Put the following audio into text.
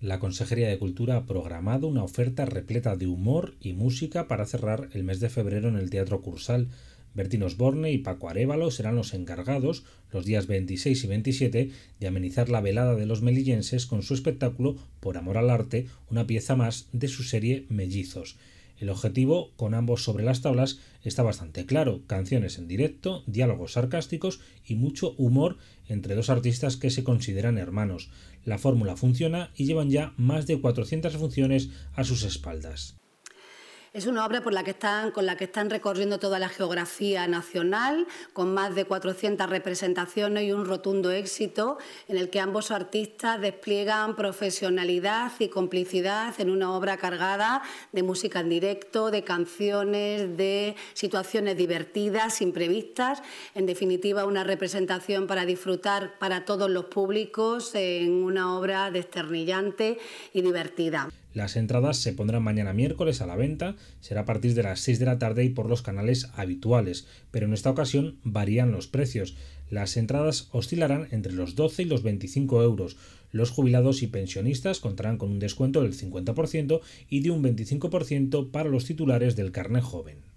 la Consejería de Cultura ha programado una oferta repleta de humor y música para cerrar el mes de febrero en el Teatro Cursal. Bertín Osborne y Paco Arevalo serán los encargados, los días 26 y 27, de amenizar la velada de los melillenses con su espectáculo Por Amor al Arte, una pieza más de su serie Mellizos. El objetivo con ambos sobre las tablas está bastante claro, canciones en directo, diálogos sarcásticos y mucho humor entre dos artistas que se consideran hermanos. La fórmula funciona y llevan ya más de 400 funciones a sus espaldas. Es una obra por la que están, con la que están recorriendo toda la geografía nacional, con más de 400 representaciones y un rotundo éxito, en el que ambos artistas despliegan profesionalidad y complicidad en una obra cargada de música en directo, de canciones, de situaciones divertidas, imprevistas. En definitiva, una representación para disfrutar para todos los públicos en una obra desternillante y divertida. Las entradas se pondrán mañana miércoles a la venta, será a partir de las 6 de la tarde y por los canales habituales, pero en esta ocasión varían los precios. Las entradas oscilarán entre los 12 y los 25 euros. Los jubilados y pensionistas contarán con un descuento del 50% y de un 25% para los titulares del carnet joven.